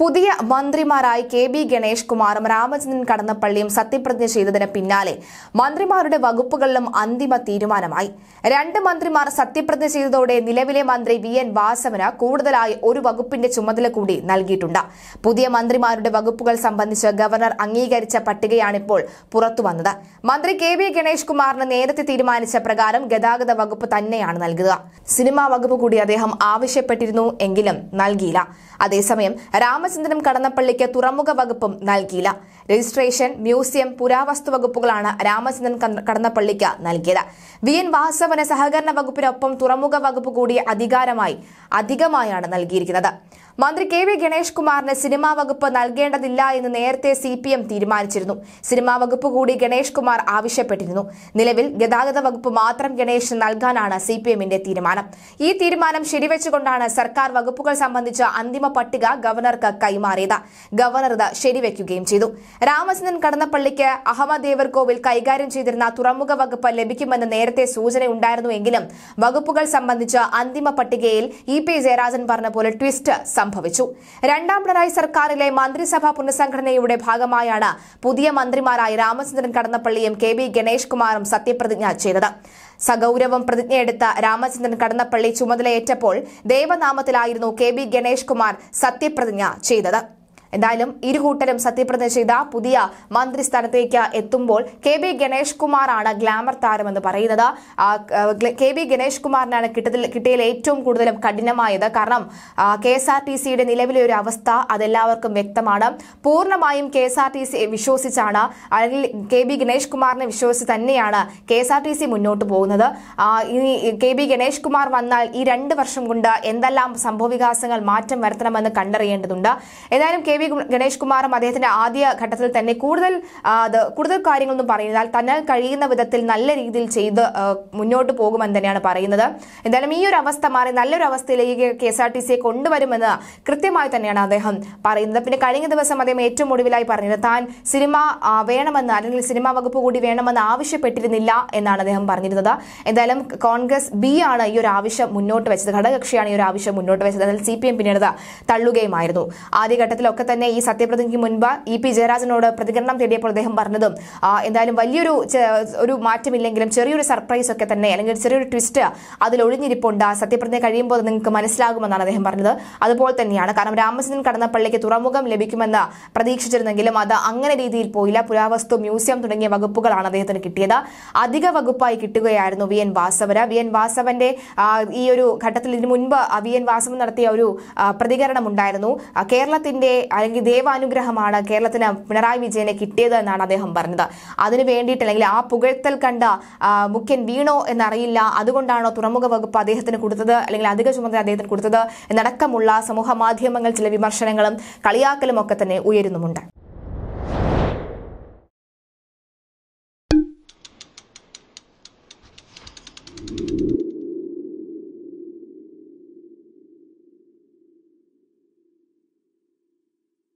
പുതിയ മന്ത്രിമാരായി K B Ganesh കുമാറും രാമചന്ദ്രൻ കടന്നപ്പള്ളിയും സത്യപ്രതിജ്ഞ ചെയ്തതിന് പിന്നാലെ മന്ത്രിമാരുടെ വകുപ്പുകളിലും അന്തിമ തീരുമാനമായി രണ്ട് മന്ത്രിമാർ സത്യപ്രതിജ്ഞ ചെയ്തതോടെ നിലവിലെ മന്ത്രി വി എൻ വാസവന് കൂടുതലായി ഒരു വകുപ്പിന്റെ ചുമതല കൂടി നൽകിയിട്ടുണ്ട് പുതിയ മന്ത്രിമാരുടെ വകുപ്പുകൾ സംബന്ധിച്ച് ഗവർണർ അംഗീകരിച്ച പട്ടികയാണിപ്പോൾ പുറത്തുവന്നത് മന്ത്രി കെ ബി ഗണേഷ് കുമാറിന് നേരത്തെ തീരുമാനിച്ച പ്രകാരം ഗതാഗത വകുപ്പ് തന്നെയാണ് നൽകുക സിനിമാ വകുപ്പ് കൂടി അദ്ദേഹം ആവശ്യപ്പെട്ടിരുന്നു എങ്കിലും നൽകിയില്ല അതേസമയം രാമ രാമചന്ദ്രൻ കടന്നപ്പള്ളിക്ക് തുറമുഖ വകുപ്പും നൽകിയില്ല രജിസ്ട്രേഷൻ മ്യൂസിയം പുരാവസ്തു വകുപ്പുകളാണ് രാമചന്ദ്രൻ കടന്നപ്പള്ളിക്ക് നൽകിയത് വി എൻ വാസവന് സഹകരണ വകുപ്പിനൊപ്പം തുറമുഖ വകുപ്പ് കൂടി അധികാരമായി അധികമായാണ് നൽകിയിരിക്കുന്നത് മന്ത്രി കെ വി ഗണേഷ് കുമാറിന് സിനിമാ വകുപ്പ് നൽകേണ്ടതില്ല എന്ന് നേരത്തെ സി പി എം തീരുമാനിച്ചിരുന്നു സിനിമാ വകുപ്പ് കൂടി ഗണേഷ് കുമാർ ആവശ്യപ്പെട്ടിരുന്നു നിലവിൽ ഗതാഗത വകുപ്പ് മാത്രം ഗണേഷിന് നൽകാനാണ് സി പി എമ്മിന്റെ തീരുമാനം ഈ തീരുമാനം ശരിവെച്ചുകൊണ്ടാണ് സർക്കാർ വകുപ്പുകൾ സംബന്ധിച്ച അന്തിമ പട്ടിക ഗവർണർക്ക് കൈമാറിയത് ഗവർണർ ഇത് ശരിവെക്കുകയും ചെയ്തു രാമചന്ദ്രൻ കടന്നപ്പള്ളിക്ക് ദേവർകോവിൽ കൈകാര്യം ചെയ്തിരുന്ന തുറമുഖ വകുപ്പ് ലഭിക്കുമെന്ന് നേരത്തെ സൂചനയുണ്ടായിരുന്നുവെങ്കിലും വകുപ്പുകൾ സംബന്ധിച്ച അന്തിമ പട്ടികയിൽ ഇ പി ജയരാജൻ പറഞ്ഞ പോലെ ട്വിസ്റ്റ് സംഭവിച്ചു സംഭവിച്ചു രണ്ടാം പിണറായി സർക്കാരിലെ മന്ത്രിസഭാ പുനഃസംഘടനയുടെ ഭാഗമായാണ് പുതിയ മന്ത്രിമാരായി രാമചന്ദ്രൻ കടന്നപ്പള്ളിയും കെ ബി ഗണേഷ് കുമാറും സത്യപ്രതിജ്ഞ ചെയ്തത് സഗൌരവം പ്രതിജ്ഞയെടുത്ത രാമചന്ദ്രൻ കടന്നപ്പള്ളി ചുമതലയേറ്റപ്പോൾ ദേവനാമത്തിലായിരുന്നു കെ ബി ഗണേഷ് കുമാർ സത്യപ്രതിജ്ഞ ചെയ്തത് എന്തായാലും ഇരു കൂട്ടരും സത്യപ്രതിജ്ഞ ചെയ്ത പുതിയ സ്ഥാനത്തേക്ക് എത്തുമ്പോൾ കെ ബി ഗണേഷ് കുമാറാണ് ഗ്ലാമർ താരമെന്ന് പറയുന്നത് കെ ബി ഗണേഷ് കുമാറിനാണ് കിട്ടതിൽ കിട്ടിയതിൽ ഏറ്റവും കൂടുതലും കഠിനമായത് കാരണം കെ എസ് ആർ ടി സിയുടെ നിലവിലെ ഒരു അവസ്ഥ അതെല്ലാവർക്കും വ്യക്തമാണ് പൂർണ്ണമായും K S R T C വിശ്വസിച്ചാണ് അല്ലെങ്കിൽ കെ ബി ഗണേഷ് കുമാറിനെ വിശ്വസിച്ച് തന്നെയാണ് K S R T C മുന്നോട്ട് പോകുന്നത് ഇനി കെ ബി ഗണേഷ് കുമാർ വന്നാൽ ഈ രണ്ട് വർഷം കൊണ്ട് എന്തെല്ലാം സംഭവവികാസങ്ങൾ മാറ്റം വരുത്തണമെന്ന് കണ്ടറിയേണ്ടതുണ്ട് ഏതായാലും കെ വി ഗണേഷ് കുമാറും അദ്ദേഹത്തിന്റെ ആദ്യ ഘട്ടത്തിൽ തന്നെ കൂടുതൽ കൂടുതൽ കാര്യങ്ങളൊന്നും പറയുന്നതിനാൽ തന്നാൽ കഴിയുന്ന വിധത്തിൽ നല്ല രീതിയിൽ ചെയ്ത് മുന്നോട്ട് പോകുമെന്ന് തന്നെയാണ് പറയുന്നത് എന്തായാലും ഈ ഒരു അവസ്ഥ മാറി നല്ലൊരു അവസ്ഥയിലേക്ക് കെ എസ് ആർ ടി സിയെ കൊണ്ടുവരുമെന്ന് കൃത്യമായി തന്നെയാണ് അദ്ദേഹം പറയുന്നത് പിന്നെ കഴിഞ്ഞ ദിവസം അദ്ദേഹം ഏറ്റവും ഒടുവിലായി പറഞ്ഞത് താൻ സിനിമ വേണമെന്ന് അല്ലെങ്കിൽ സിനിമാ വകുപ്പ് കൂടി വേണമെന്ന് ആവശ്യപ്പെട്ടിരുന്നില്ല എന്നാണ് അദ്ദേഹം പറഞ്ഞിരുന്നത് എന്തായാലും കോൺഗ്രസ് ബി ആണ് ഈ ഒരു ആവശ്യം മുന്നോട്ട് വെച്ചത് ഘടകകക്ഷിയാണ് ഈ ഒരു ആവശ്യം മുന്നോട്ട് വെച്ചത് അതിൽ സി പി എം പിന്നീട് തള്ളുകയുമായിരുന്നു ആദ്യഘട്ടത്തിലൊക്കെ തന്നെ ഈ സത്യപ്രതിജ്ഞയ്ക്ക് മുൻപ് ഇ പി ജയരാജനോട് പ്രതികരണം തേടിയപ്പോൾ അദ്ദേഹം പറഞ്ഞതും എന്തായാലും വലിയൊരു ഒരു മാറ്റമില്ലെങ്കിലും ചെറിയൊരു സർപ്രൈസ് ഒക്കെ തന്നെ അല്ലെങ്കിൽ ചെറിയൊരു ട്വിസ്റ്റ് അതിൽ ഒഴിഞ്ഞിരിപ്പുണ്ട് സത്യപ്രതിജ്ഞ കഴിയുമ്പോൾ നിങ്ങൾക്ക് മനസ്സിലാകുമെന്നാണ് അദ്ദേഹം പറഞ്ഞത് അതുപോലെ തന്നെയാണ് കാരണം രാമചന്ദ്രൻ കടന്നപ്പള്ളിക്ക് തുറമുഖം ലഭിക്കുമെന്ന് പ്രതീക്ഷിച്ചിരുന്നെങ്കിലും അത് അങ്ങനെ രീതിയിൽ പോയില്ല പുരാവസ്തു മ്യൂസിയം തുടങ്ങിയ വകുപ്പുകളാണ് അദ്ദേഹത്തിന് കിട്ടിയത് അധിക വകുപ്പായി കിട്ടുകയായിരുന്നു വി എൻ വാസവര വി എൻ വാസവന്റെ ഈ ഒരു ഘട്ടത്തിൽ ഇതിനു മുൻപ് വി എൻ വാസവൻ നടത്തിയ ഒരു പ്രതികരണം ഉണ്ടായിരുന്നു കേരളത്തിന്റെ അല്ലെങ്കിൽ ദേവാനുഗ്രഹമാണ് കേരളത്തിന് പിണറായി വിജയനെ കിട്ടിയത് എന്നാണ് അദ്ദേഹം പറഞ്ഞത് അതിന് വേണ്ടിയിട്ട് അല്ലെങ്കിൽ ആ പുകഴ്ത്തൽ കണ്ട മുഖ്യൻ വീണോ എന്നറിയില്ല അതുകൊണ്ടാണോ തുറമുഖ വകുപ്പ് അദ്ദേഹത്തിന് കൊടുത്തത് അല്ലെങ്കിൽ അധിക ചുമതല അദ്ദേഹത്തിന് കൊടുത്തത് എന്നടക്കമുള്ള സമൂഹ മാധ്യമങ്ങൾ ചില വിമർശനങ്ങളും കളിയാക്കലും ഒക്കെ തന്നെ ഉയരുന്നുമുണ്ട്